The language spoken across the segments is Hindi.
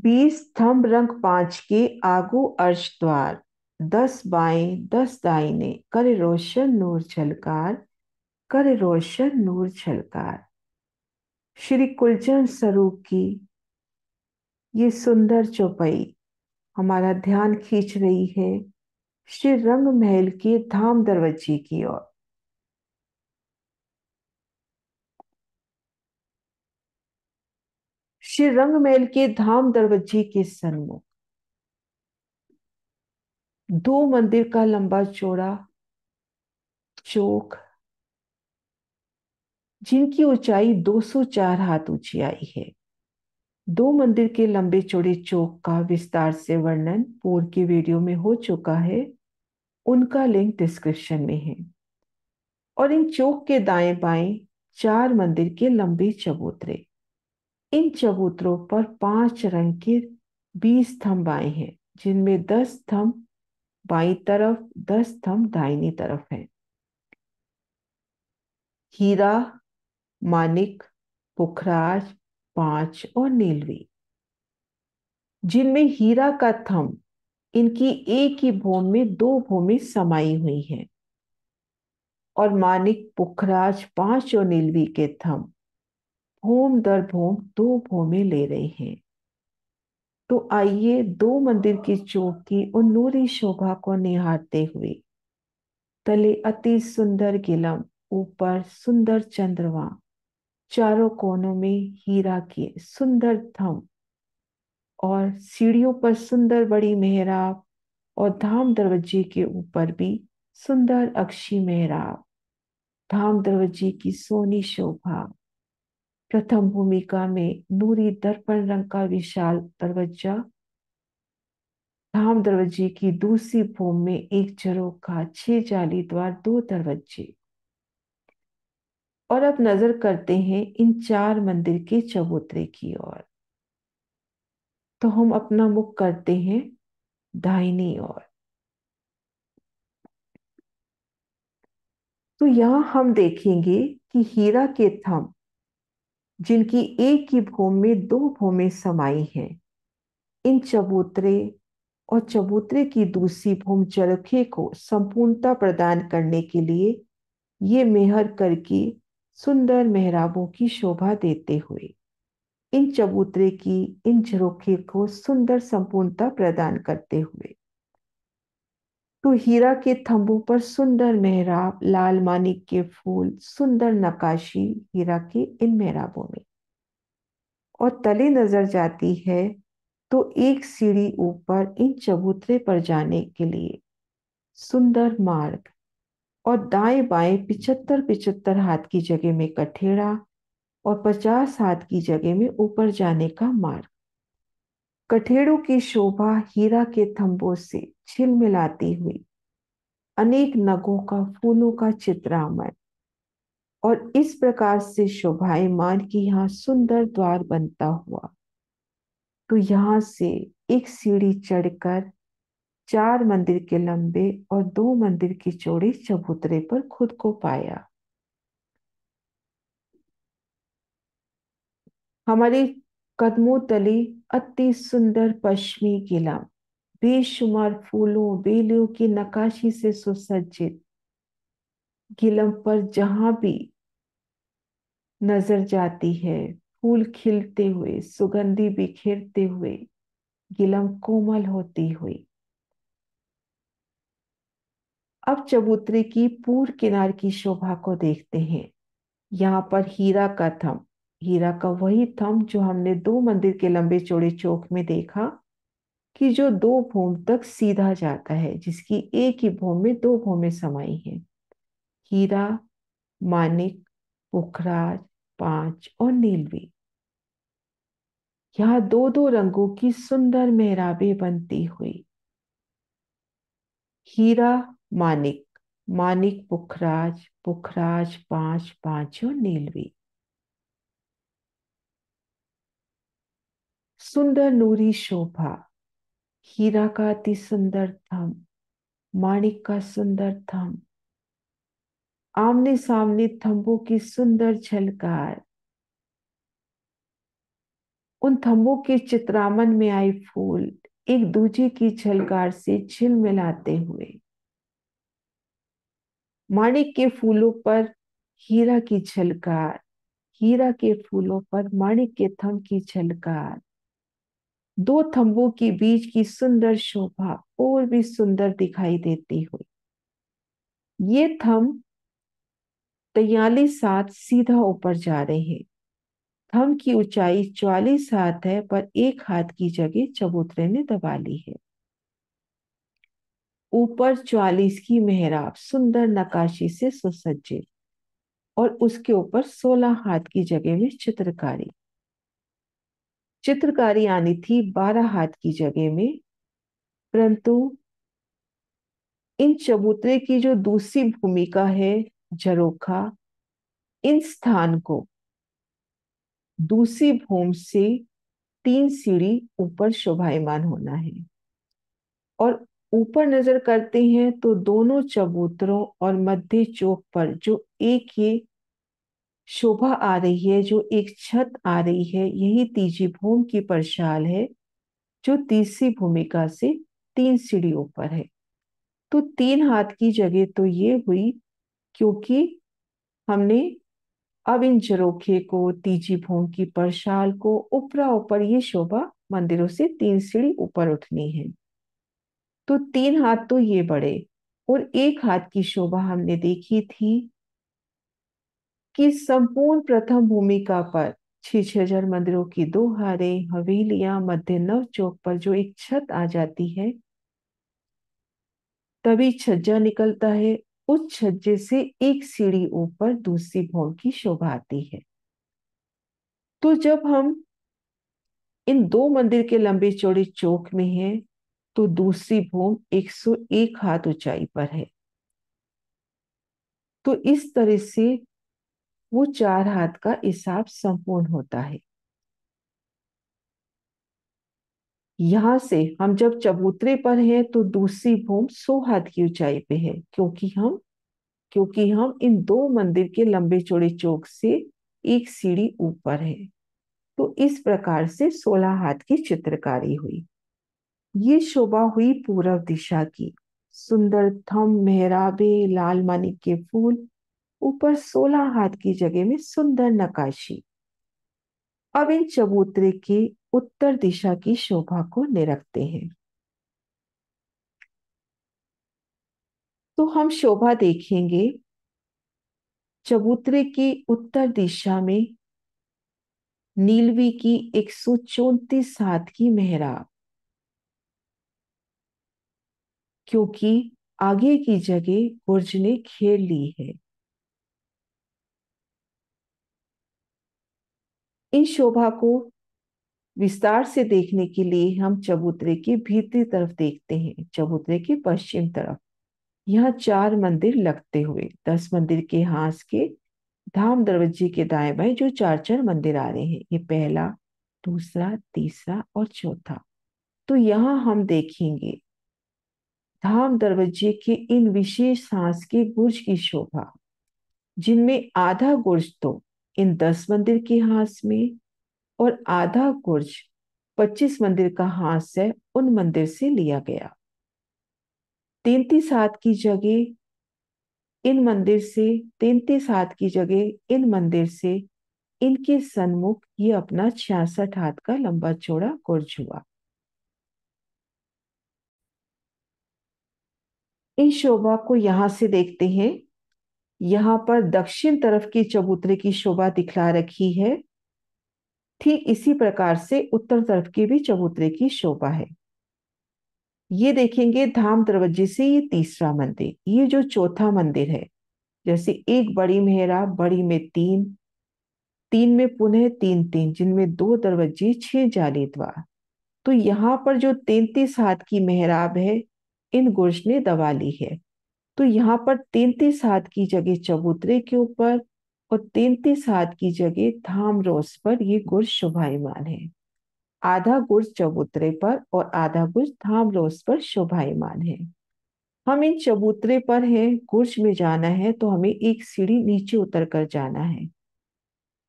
बीस स्तंभ रंग पांच के आगु अर्श द्वार दस बाएं दस दाइने कर रोशन नूर झलकार कर रोशन नूर झलकार श्री कुलचंद स्वरूप की ये सुंदर चौपाई हमारा ध्यान खींच रही है श्री रंग महल के धाम दरवाजे की ओर श्री रंगमहल के धाम दरवाजे के सन्मुख दो मंदिर का लंबा चौड़ा चौक जिनकी ऊंचाई 204 हाथ ऊंची आई है दो मंदिर के लंबे चौड़े चौक का विस्तार से वर्णन पूर्व के वीडियो में हो चुका है उनका लिंक डिस्क्रिप्शन में है और इन चौक के दाएं बाएं चार मंदिर के लंबे चबूतरे इन चबूतरों पर पांच रंग के बीस स्तंभ आए हैं जिनमें दस स्तंभ बाई तरफ दस स्तंभ दाहिनी तरफ है हीरा मानिक पुखराज पांच और नीलवी जिनमें हीरा का थम इनकी एक ही भूमि में दो भूमि समाई हुई है और मानिक पुखराज पांच और नीलवी के थम होम दर भोम दो भोमे ले रहे हैं तो आइए दो मंदिर की चौक की उन नूरी शोभा को निहारते हुए तले अति सुंदर गिलम ऊपर सुंदर चंद्रमा चारों कोनों में हीरा के सुंदर धम और सीढ़ियों पर सुंदर बड़ी मेहराब और धाम दरवाजे के ऊपर भी सुंदर अक्षी मेहराब धाम दरवाजे की सोनी शोभा प्रथम भूमिका में नूरी दर्पण रंग का विशाल दरवाजा धाम दरवाजे की दूसरी भूम में एक जरो का छह जाली द्वार दो दरवाजे और अब नजर करते हैं इन चार मंदिर के चबूतरे की ओर तो हम अपना मुख करते हैं दाहिनी ओर तो यहां हम देखेंगे कि हीरा के थम जिनकी एक ही भूमि में दो भूमि समाई हैं इन चबूतरे और चबूतरे की दूसरी भूमि चरखे को संपूर्णता प्रदान करने के लिए ये मेहर करके सुंदर मेहराबों की शोभा देते हुए इन चबूतरे की इन झरोखे को सुंदर संपूर्णता प्रदान करते हुए तो हीरा के थंबू पर सुंदर मेहराब लाल मानिक के फूल सुंदर नकाशी हीरा के इन मेहराबों में और तले नजर जाती है तो एक सीढ़ी ऊपर इन चबूतरे पर जाने के लिए सुंदर मार्ग और दाएं बाएं पिछहत्तर पिछहत्तर हाथ की जगह में कठेड़ा और पचास हाथ की जगह में ऊपर जाने का मार्ग कठेड़ों की शोभा हीरा के थंबों से छिलमिलाती हुई अनेक नगों का फूलों का चित्रामय और इस प्रकार से शोभायमान की यहाँ सुंदर द्वार बनता हुआ तो यहाँ से एक सीढ़ी चढ़कर चार मंदिर के लंबे और दो मंदिर की चौड़े चबूतरे पर खुद को पाया हमारी कदमों तले अति सुंदर पश्चिमी किला बेशुमार फूलों बेलियों की नकाशी से सुसज्जित गिलम पर जहां भी नजर जाती है फूल खिलते हुए सुगंधी बिखेरते हुए गिलम कोमल होती हुई अब चबूतरे की पूर्व किनार की शोभा को देखते हैं यहाँ पर हीरा कथम हीरा का वही थम जो हमने दो मंदिर के लंबे चौड़े चौक में देखा कि जो दो भूम तक सीधा जाता है जिसकी एक ही भूम में दो भूमि समाई है हीरा मानिक पुखराज पांच और नीलवी यहाँ दो दो रंगों की सुंदर मेहराबे बनती हुई हीरा मानिक मानिक पुखराज पुखराज पांच पांच और नीलवी सुंदर नूरी शोभा हीरा का अति सुंदर थम माणिक का सुंदर थम आमने सामने थंबों की सुंदर झलकार उन थंबों के चित्रामन में आई फूल एक दूजे की झलकार से छिल मिलाते हुए माणिक के फूलों पर हीरा की झलकार हीरा के फूलों पर माणिक के थम की झलकार दो थंबों के बीच की सुंदर शोभा और भी सुंदर दिखाई देती हुई ये थम तयालीस हाथ सीधा ऊपर जा रहे हैं थम की ऊंचाई चालीस हाथ है पर एक हाथ की जगह चबूतरे ने दबा ली है ऊपर चालीस की मेहराब सुंदर नकाशी से सुसज्जित और उसके ऊपर सोलह हाथ की जगह में चित्रकारी चित्रकारी आनी थी बारह हाथ की जगह में परंतु इन चबूतरे की जो दूसरी भूमिका है झरोखा इन स्थान को दूसरी भूमि से तीन सीढ़ी ऊपर शोभायमान होना है और ऊपर नजर करते हैं तो दोनों चबूतरों और मध्य चौक पर जो एक ही शोभा आ रही है जो एक छत आ रही है यही तीजी भूम की परशाल है जो तीसरी भूमिका से तीन सीढ़ी ऊपर है तो तीन हाथ की जगह तो ये हुई क्योंकि हमने अब इन जरोखे को तीजी भोंग की परशाल को ऊपरा ऊपर ये शोभा मंदिरों से तीन सीढ़ी ऊपर उठनी है तो तीन हाथ तो ये बड़े और एक हाथ की शोभा हमने देखी थी कि संपूर्ण प्रथम भूमिका पर छीछ हजार मंदिरों की दो हारे हवेलियां मध्य नव चौक पर जो एक छत आ जाती है तभी छज्जा निकलता है उस छज्जे से एक सीढ़ी ऊपर दूसरी भव की शोभा आती है तो जब हम इन दो मंदिर के लंबे चौड़े चौक में हैं तो दूसरी भूम 101 हाथ ऊंचाई पर है तो इस तरह से वो चार हाथ का हिसाब संपूर्ण होता है यहां से हम जब चबूतरे पर हैं तो दूसरी भूम सौ हाथ की ऊंचाई पे है क्योंकि हम क्योंकि हम इन दो मंदिर के लंबे चौड़े चौक से एक सीढ़ी ऊपर है तो इस प्रकार से सोलह हाथ की चित्रकारी हुई ये शोभा हुई पूर्व दिशा की सुंदर थम मेहराबे लाल मानिक के फूल ऊपर सोलह हाथ की जगह में सुंदर नकाशी अब इन चबूतरे की उत्तर दिशा की शोभा को निरखते हैं तो हम शोभा देखेंगे चबूतरे की उत्तर दिशा में नीलवी की एक सौ चौतीस हाथ की मेहराब क्योंकि आगे की जगह बुर्ज ने घेर ली है इन शोभा को विस्तार से देखने के लिए हम चबूतरे की भीतरी तरफ देखते हैं चबूतरे की पश्चिम तरफ यहाँ चार मंदिर लगते हुए दस मंदिर के हास के धाम दरवाजे के दाएं बाएं जो चार चार मंदिर आ रहे हैं ये पहला दूसरा तीसरा और चौथा तो यहाँ हम देखेंगे धाम दरवाजे के इन विशेष सांस के गुर्ज की शोभा जिनमें आधा गुर्ज तो इन दस मंदिर की हास में और आधा कुर्ज पच्चीस मंदिर का हास है उन मंदिर से लिया गया तैतीस हाथ की जगह इन मंदिर से तैतीस हाथ की जगह इन मंदिर से इनके सन्मुख ये अपना छियासठ हाथ का लंबा चौड़ा कुर्ज हुआ इन शोभा को यहां से देखते हैं यहाँ पर दक्षिण तरफ की चबूतरे की शोभा दिखला रखी है ठीक इसी प्रकार से उत्तर तरफ की भी चबूतरे की शोभा है ये देखेंगे धाम दरवाजे से ये तीसरा मंदिर ये जो चौथा मंदिर है जैसे एक बड़ी मेहरा बड़ी में तीन तीन में पुनः तीन तीन जिनमें दो दरवाजे छह जाली द्वार तो यहाँ पर जो तैतीस हाथ की मेहराब है इन गुर्ज ने दबा ली है तो यहाँ पर तैतीस हाथ की जगह चबूतरे के ऊपर और तैतीस हाथ की जगह धाम रोस पर ये गुर शोभायमान है आधा गुर चबूतरे पर और आधा गुर धाम रोस पर शोभायमान है हम इन चबूतरे पर हैं गुर्ज में जाना है तो हमें एक सीढ़ी नीचे उतर कर जाना है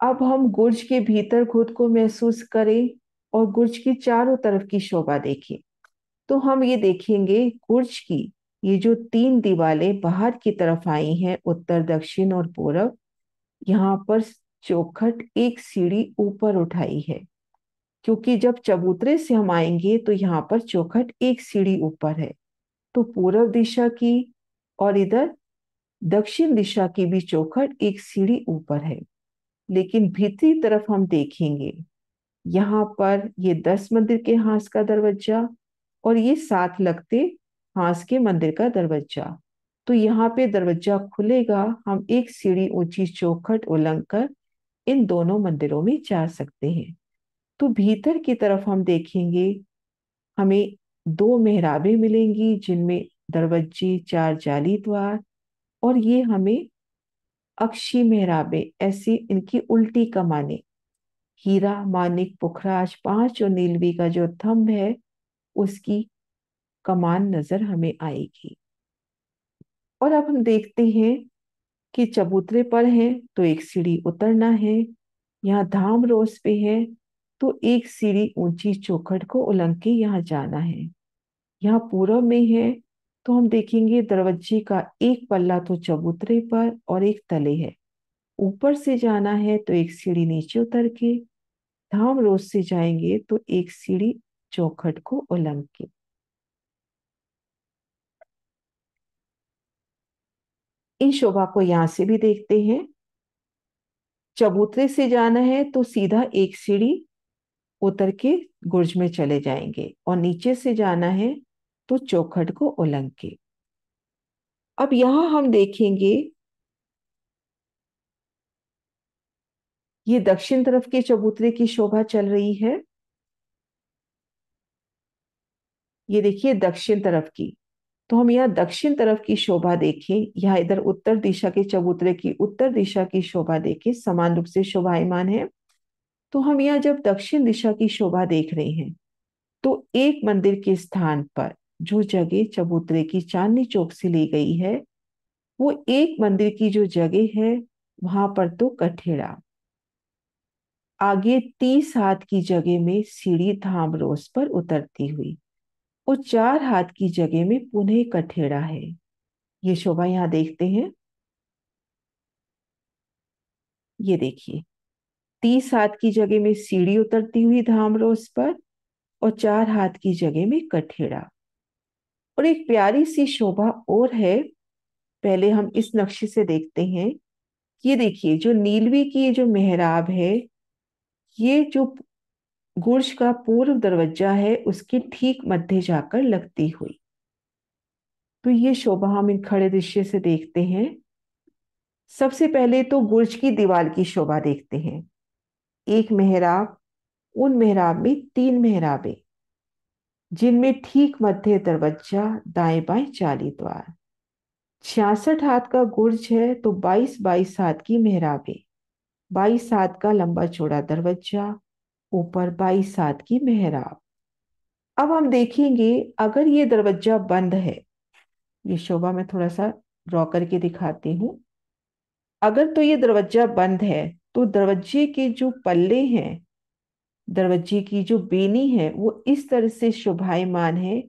अब हम गुर्ज के भीतर खुद को महसूस करें और गुर्ज की चारों तरफ की शोभा देखें तो हम ये देखेंगे गुर्ज की ये जो तीन दीवारें बाहर की तरफ आई हैं उत्तर दक्षिण और पूर्व यहाँ पर चौखट एक सीढ़ी ऊपर उठाई है क्योंकि जब चबूतरे से हम आएंगे तो यहाँ पर चौखट एक सीढ़ी ऊपर है तो पूर्व दिशा की और इधर दक्षिण दिशा की भी चौखट एक सीढ़ी ऊपर है लेकिन भीतरी तरफ हम देखेंगे यहाँ पर ये दस मंदिर के हाँस का दरवाजा और ये साथ लगते हाँस के मंदिर का दरवाजा तो यहाँ पे दरवाजा खुलेगा हम एक सीढ़ी ऊंची चौखट उलंग कर इन दोनों मंदिरों में जा सकते हैं तो भीतर की तरफ हम देखेंगे हमें दो मेहराबे मिलेंगी जिनमें दरवाजे चार जाली द्वार और ये हमें अक्षी मेहराबे ऐसी इनकी उल्टी कमाने हीरा मानिक पुखराज पांच और नीलवी का जो थम्भ है उसकी कमान नजर हमें आएगी और अब हम देखते हैं कि चबूतरे पर है तो एक सीढ़ी उतरना है यहाँ धाम रोज पे है तो एक सीढ़ी ऊंची चौखट को उलंग के यहाँ जाना है यहाँ पूर्व में है तो हम देखेंगे दरवाजे का एक पल्ला तो चबूतरे पर और एक तले है ऊपर से जाना है तो एक सीढ़ी नीचे उतर के धाम रोज से जाएंगे तो एक सीढ़ी चौखट को उलंग के इन शोभा को यहां से भी देखते हैं चबूतरे से जाना है तो सीधा एक सीढ़ी उतर के गुर्ज में चले जाएंगे और नीचे से जाना है तो चौखट को उलंग के अब यहां हम देखेंगे ये दक्षिण तरफ के चबूतरे की शोभा चल रही है ये देखिए दक्षिण तरफ की तो हम यहाँ दक्षिण तरफ की शोभा देखें यहाँ इधर उत्तर दिशा के चबूतरे की उत्तर दिशा की शोभा देखें समान रूप से शोभायमान है तो हम यहाँ जब दक्षिण दिशा की शोभा देख रहे हैं तो एक मंदिर के स्थान पर जो जगह चबूतरे की चांदनी चौक से ली गई है वो एक मंदिर की जो जगह है वहां पर तो कठेड़ा आगे तीस हाथ की जगह में सीढ़ी धाम रोज पर उतरती हुई और चार हाथ की जगह में पुनः कठेड़ा है ये शोभा यहाँ देखते हैं ये देखिए तीस हाथ की जगह में सीढ़ी उतरती हुई धाम रोज पर और चार हाथ की जगह में कठेड़ा और एक प्यारी सी शोभा और है पहले हम इस नक्शे से देखते हैं ये देखिए जो नीलवी की जो मेहराब है ये जो गुर्ज का पूर्व दरवाजा है उसके ठीक मध्य जाकर लगती हुई तो ये शोभा हम इन खड़े दृश्य से देखते हैं सबसे पहले तो गुर्ज की दीवार की शोभा देखते हैं एक मेहराब उन मेहराब में तीन मेहराबे जिनमें ठीक मध्य दरवाजा दाएं बाएं चाली द्वार छियासठ हाथ का गुर्ज है तो बाईस बाईस हाथ की मेहराबे बाईस हाथ का लंबा चौड़ा दरवाजा ऊपर बाई सात की मेहराब अब हम देखेंगे अगर ये दरवाजा बंद है ये शोभा में थोड़ा सा ड्रॉ करके दिखाती हूँ अगर तो ये दरवाजा बंद है तो दरवाजे के जो पल्ले हैं दरवाजे की जो बेनी है वो इस तरह से शोभायमान है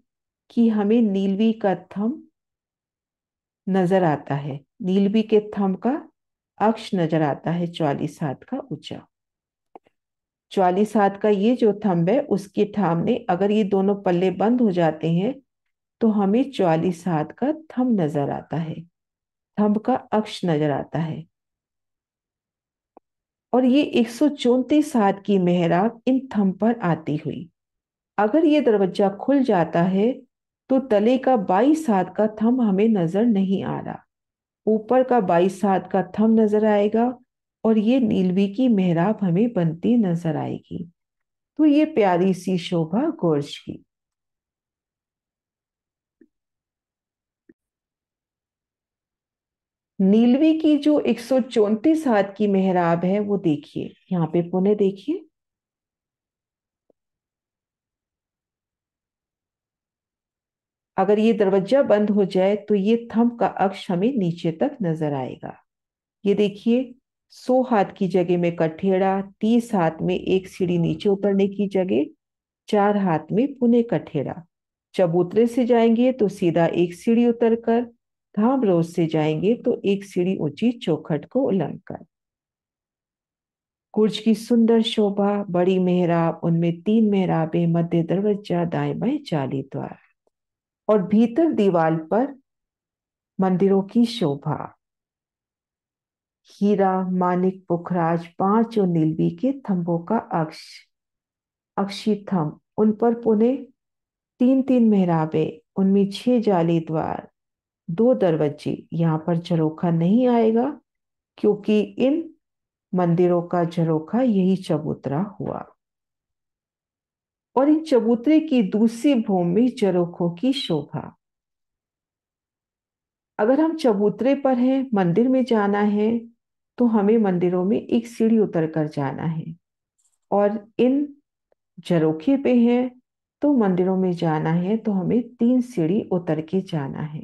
कि हमें नीलवी का थम नजर आता है नीलवी के थम का अक्ष नजर आता है चालीस हाथ का ऊंचा चालीस हाथ का ये जो थंब है उसके थामने अगर ये दोनों पल्ले बंद हो जाते हैं तो हमें चालीस हाथ का थंब नजर आता है थंब का अक्ष नजर आता है और ये एक सौ चौंतीस हाथ की मेहराब इन थंब पर आती हुई अगर ये दरवाजा खुल जाता है तो तले का बाईस हाथ का थंब हमें नजर नहीं आ रहा ऊपर का बाईस हाथ का थंब नजर आएगा और ये नीलवी की मेहराब हमें बनती नजर आएगी तो ये प्यारी सी शोभा गोर्ज की नीलवी की जो एक सौ चौतीस हाथ की मेहराब है वो देखिए यहाँ पे पुणे देखिए अगर ये दरवाजा बंद हो जाए तो ये थंब का अक्ष हमें नीचे तक नजर आएगा ये देखिए सौ हाथ की जगह में कठेड़ा तीस हाथ में एक सीढ़ी नीचे उतरने की जगह चार हाथ में पुणे कठेड़ा चबूतरे से जाएंगे तो सीधा एक सीढ़ी उतरकर धाम रोज से जाएंगे तो एक सीढ़ी ऊंची चौखट को उलंघकर कुर्ज की सुंदर शोभा बड़ी मेहराब उनमें तीन मेहराबे मध्य दरवाजा दाएं बाएं चाली द्वार और भीतर दीवार पर मंदिरों की शोभा हीरा मानिक पुखराज पांच और नीलवी के थम्बों का अक्ष अक्षी थम उन पर पुणे तीन तीन मेहराबे उनमें छह जाली द्वार दो दरवाजे यहाँ पर झरोखा नहीं आएगा क्योंकि इन मंदिरों का झरोखा यही चबूतरा हुआ और इन चबूतरे की दूसरी भूमि चरोखों की शोभा अगर हम चबूतरे पर हैं मंदिर में जाना है तो हमें मंदिरों में एक सीढ़ी उतर कर जाना है और इन जरोखे पे है तो मंदिरों में जाना है तो हमें तीन सीढ़ी उतर के जाना है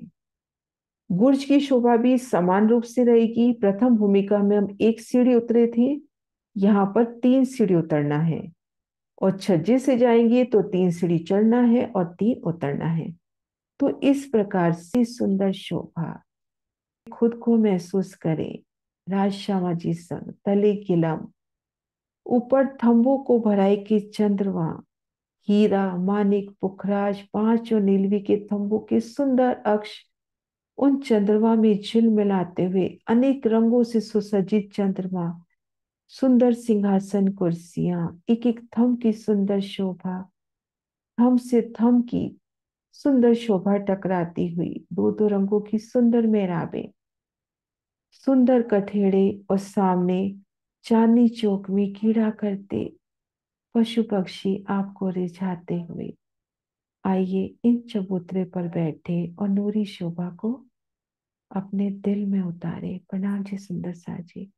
गुर्ज की शोभा भी समान रूप से रहेगी प्रथम भूमिका में हम एक सीढ़ी उतरे थे यहाँ पर तीन सीढ़ी उतरना है और छज्जे से जाएंगे तो तीन सीढ़ी चढ़ना है और तीन उतरना है तो इस प्रकार से सुंदर शोभा खुद को महसूस करें राजशावाजी संग तले किलम ऊपर थम्बों को भराई के चंद्रमा हीरा मानिक पुखराज पांचों नीलवी के थम्बों के सुंदर अक्ष उन चंद्रमा में झिल मिलाते हुए अनेक रंगों से सुसज्जित चंद्रमा सुंदर सिंहासन कुर्सियां एक एक थम की सुंदर शोभा थम से थम की सुंदर शोभा टकराती हुई दो दो रंगों की सुंदर मेराबें सुंदर कथेड़े और सामने चांदी चौक में कीड़ा करते पशु पक्षी आपको रिझाते हुए आइए इन चबूतरे पर बैठे और नूरी शोभा को अपने दिल में उतारे प्रणाम जी सुंदर सा जी